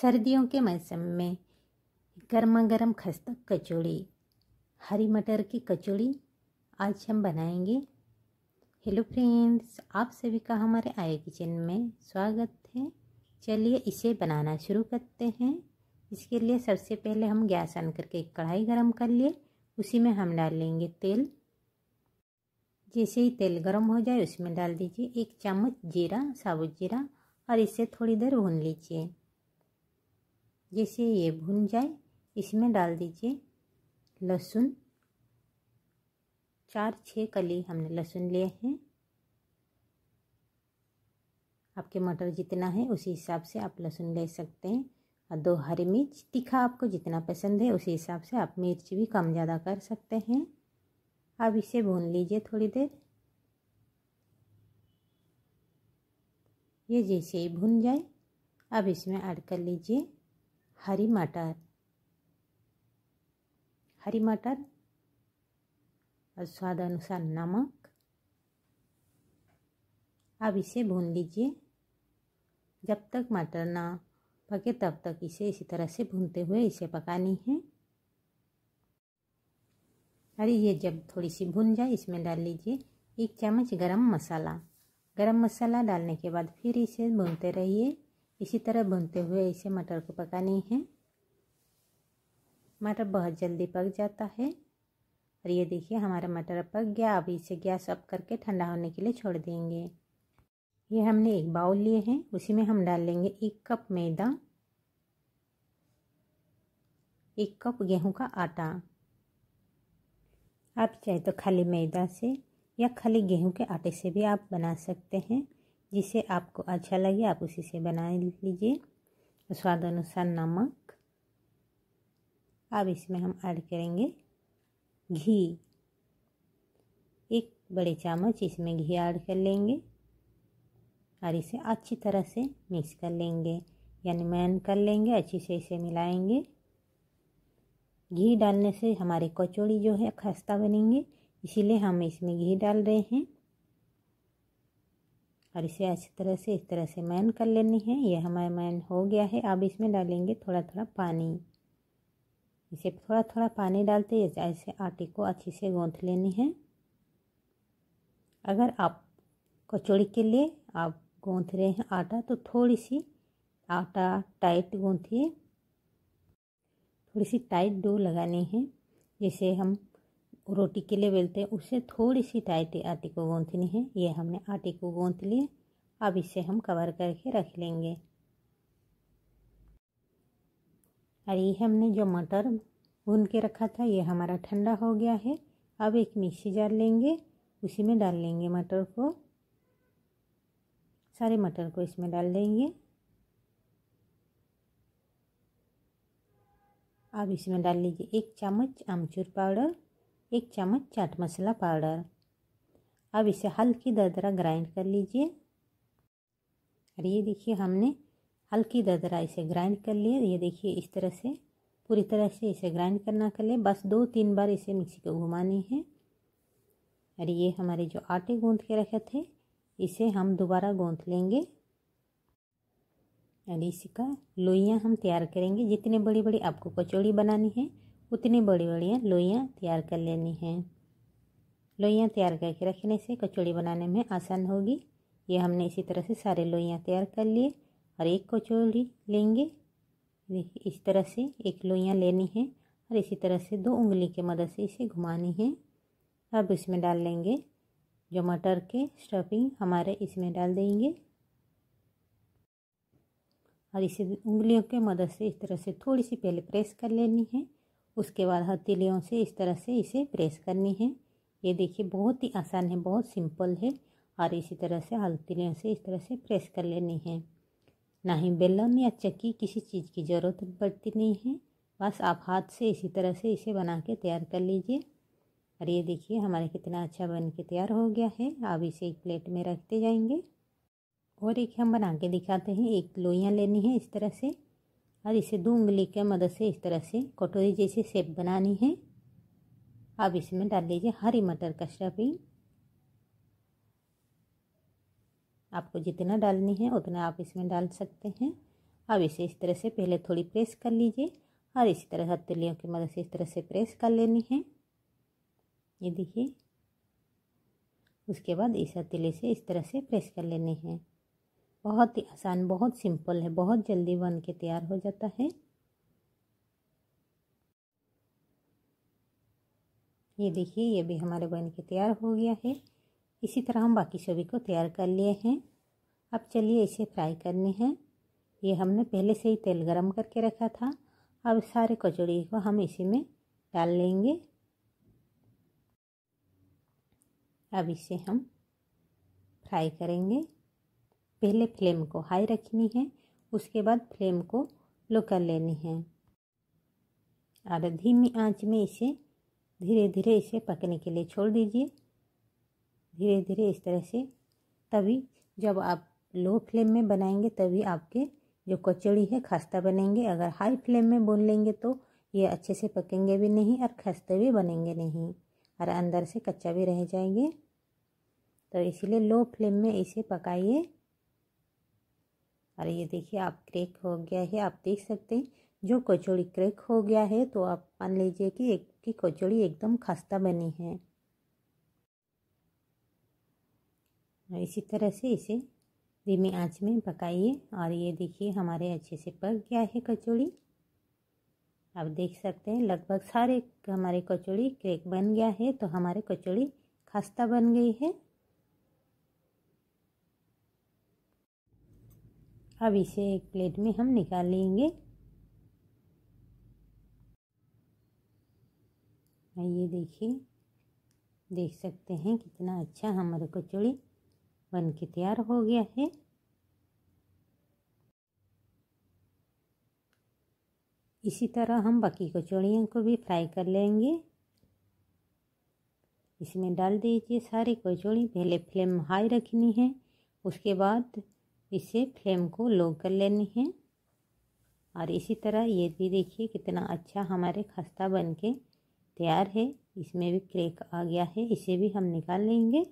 सर्दियों के मौसम में गर्मा गर्म खस्ता कचौड़ी हरी मटर की कचौड़ी आज हम बनाएंगे हेलो फ्रेंड्स आप सभी का हमारे आयो किचन में स्वागत है चलिए इसे बनाना शुरू करते हैं इसके लिए सबसे पहले हम गैस ऑन करके एक कढ़ाई गरम कर लिए उसी में हम डाल लेंगे तेल जैसे ही तेल गर्म हो जाए उसमें डाल दीजिए एक चम्मच जीरा साबुत जीरा और इसे थोड़ी देर भून लीजिए जैसे ये भुन जाए इसमें डाल दीजिए लहसुन चार छः कली हमने लहसुन लिए हैं आपके मटर जितना है उसी हिसाब से आप लहसुन ले सकते हैं और दो हरी मिर्च तीखा आपको जितना पसंद है उसी हिसाब से आप मिर्च भी कम ज़्यादा कर सकते हैं अब इसे भून लीजिए थोड़ी देर ये जैसे ही भुन जाए अब इसमें ऐड कर लीजिए हरी मटर हरी मटर और स्वाद अनुसार नमक अब इसे भून लीजिए जब तक मटर ना पके तब तक इसे इसी तरह से भूनते हुए इसे पकानी है अरे ये जब थोड़ी सी भुन जाए इसमें डाल लीजिए एक चम्मच गरम मसाला गरम मसाला डालने के बाद फिर इसे भूनते रहिए इसी तरह भूनते हुए इसे मटर को पकानी है मटर बहुत जल्दी पक जाता है और ये देखिए हमारा मटर पक गया अब इसे गैस अप करके ठंडा होने के लिए छोड़ देंगे ये हमने एक बाउल लिए हैं उसी में हम डाल लेंगे एक कप मैदा एक कप गेहूं का आटा आप चाहे तो खाली मैदा से या खाली गेहूं के आटे से भी आप बना सकते हैं जिसे आपको अच्छा लगे आप उसी से बना लीजिए स्वाद अनुसार नमक अब इसमें हम ऐड करेंगे घी एक बड़े चम्मच इसमें घी ऐड कर लेंगे और इसे अच्छी तरह से मिक्स कर लेंगे यानी मैन कर लेंगे अच्छे से इसे मिलाएंगे घी डालने से हमारी कचौड़ी जो है खस्ता बनेंगे इसीलिए हम इसमें घी डाल रहे हैं और इसे अच्छी तरह से इस तरह से मैन कर लेनी है यह हमारा मैन हो गया है अब इसमें डालेंगे थोड़ा थोड़ा पानी इसे थोड़ा थोड़ा पानी डालते ऐसे आटे को अच्छे से गूँथ लेनी है अगर आप कचौड़ी के लिए आप गूँथ रहे हैं आटा तो थोड़ी सी आटा टाइट गूँथिए थोड़ी सी टाइट डो लगानी है जैसे हम रोटी के लिए बेलते हैं उससे थोड़ी सी टाइट आटे को गूँथनी है ये हमने आटे को गूँथ लिए अब इसे हम कवर करके रख लेंगे और ये हमने जो मटर भून के रखा था ये हमारा ठंडा हो गया है अब एक मिक्सी जार लेंगे उसी में डाल लेंगे मटर को सारे मटर को इसमें डाल देंगे अब इसमें डाल लीजिए एक चम्मच आमचूर पाउडर एक चम्मच चाट मसाला पाउडर अब इसे हल्की दरदरा ग्राइंड कर लीजिए और ये देखिए हमने हल्की दरदरा इसे ग्राइंड कर लिए ये देखिए इस तरह से पूरी तरह से इसे ग्राइंड करना कर ले बस दो तीन बार इसे मिक्सी को घुमानी है और ये हमारे जो आटे गूंथ के रखे थे इसे हम दोबारा गूंथ लेंगे और इसका लोइयाँ हम तैयार करेंगे जितने बड़ी बड़ी आपको कचौड़ी बनानी है उतनी बड़ी बड़ी लोइयाँ तैयार कर लेनी हैं लोइयाँ तैयार करके रखने से कचौड़ी बनाने में आसान होगी ये हमने इसी तरह से सारे लोइयाँ तैयार कर लिए और एक कचौड़ी लेंगे इस तरह से एक लोइयाँ लेनी है और इसी तरह से दो उंगली की मदद से इसे घुमानी है अब इसमें डाल लेंगे जो मटर के स्टफिंग हमारे इसमें डाल देंगे और इसे उंगलियों के मदद से इस तरह से थोड़ी सी पहले प्रेस कर लेनी है उसके बाद हथेलियों से इस तरह से इसे प्रेस करनी है ये देखिए बहुत ही आसान है बहुत सिंपल है और इसी तरह से हथेलियों से इस तरह से प्रेस कर लेनी है ना ही बेलन या चक्की किसी चीज़ की ज़रूरत पड़ती नहीं है बस आप हाथ से इसी तरह से इसे बना के तैयार कर लीजिए और ये देखिए हमारा कितना अच्छा बन के तैयार हो गया है आप इसे एक प्लेट में रखते जाएंगे और एक हम बना के दिखाते हैं एक लोइयाँ लेनी है इस तरह से और इसे दो उंगली के मदद से इस तरह से कटोरी जैसी शेप बनानी है अब इसमें डाल लीजिए हरी मटर का स्टफिंग आपको जितना डालनी है उतना आप इसमें डाल सकते हैं अब इसे इस तरह से पहले थोड़ी प्रेस कर लीजिए और इसी तरह हथेलियों की मदद से इस तरह से प्रेस कर लेनी है ये देखिए उसके बाद इस हथेली से इस तरह से प्रेस कर लेनी है बहुत ही आसान बहुत सिंपल है बहुत जल्दी बन के तैयार हो जाता है ये देखिए ये भी हमारे बन के तैयार हो गया है इसी तरह हम बाकी सभी को तैयार कर लिए हैं अब चलिए इसे फ्राई करने हैं ये हमने पहले से ही तेल गरम करके रखा था अब सारे कचौड़ी को हम इसी में डाल लेंगे अब इसे हम फ्राई करेंगे पहले फ्लेम को हाई रखनी है उसके बाद फ्लेम को लो कर लेनी है और धीमी आंच में इसे धीरे धीरे इसे पकने के लिए छोड़ दीजिए धीरे धीरे इस तरह से तभी जब आप लो फ्लेम में बनाएंगे तभी आपके जो कचौड़ी है खस्ता बनेंगे अगर हाई फ्लेम में बोल लेंगे तो ये अच्छे से पकेंगे भी नहीं और खस्ते भी बनेंगे नहीं और अंदर से कच्चा भी रह जाएंगे तो इसलिए लो फ्लेम में इसे पकाइए और ये देखिए आप क्रैक हो गया है आप देख सकते हैं जो कचौड़ी क्रैक हो गया है तो आप मान लीजिए कि एक की कचौड़ी एकदम खस्ता बनी है इसी तरह से इसे धीमी आंच में पकाइए और ये देखिए हमारे अच्छे से पक गया है कचौड़ी आप देख सकते हैं लगभग सारे हमारे कचौड़ी क्रैक बन गया है तो हमारे कचौड़ी खस्ता बन गई है अब इसे एक प्लेट में हम निकाल लेंगे ये देखिए देख सकते हैं कितना अच्छा हमारा कचौड़ी बन के तैयार हो गया है इसी तरह हम बाकी कचौड़ियों को भी फ्राई कर लेंगे इसमें डाल दीजिए सारी कचौड़ी पहले फ्लेम हाई रखनी है उसके बाद इसे फ्लेम को लो कर लेनी है और इसी तरह ये भी देखिए कितना अच्छा हमारे खस्ता बन के तैयार है इसमें भी क्रेक आ गया है इसे भी हम निकाल लेंगे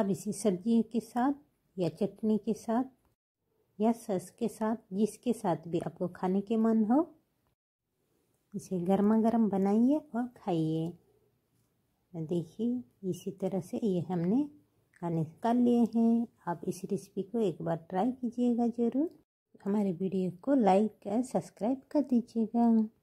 अब इसी सब्जी के साथ या चटनी के साथ या सस के साथ जिसके साथ भी आपको खाने के मन हो इसे गर्मा गर्म बनाइए और खाइए देखिए इसी तरह से ये हमने करने कर लिए हैं आप इस रेसिपी को एक बार ट्राई कीजिएगा ज़रूर हमारे वीडियो को लाइक और सब्सक्राइब कर दीजिएगा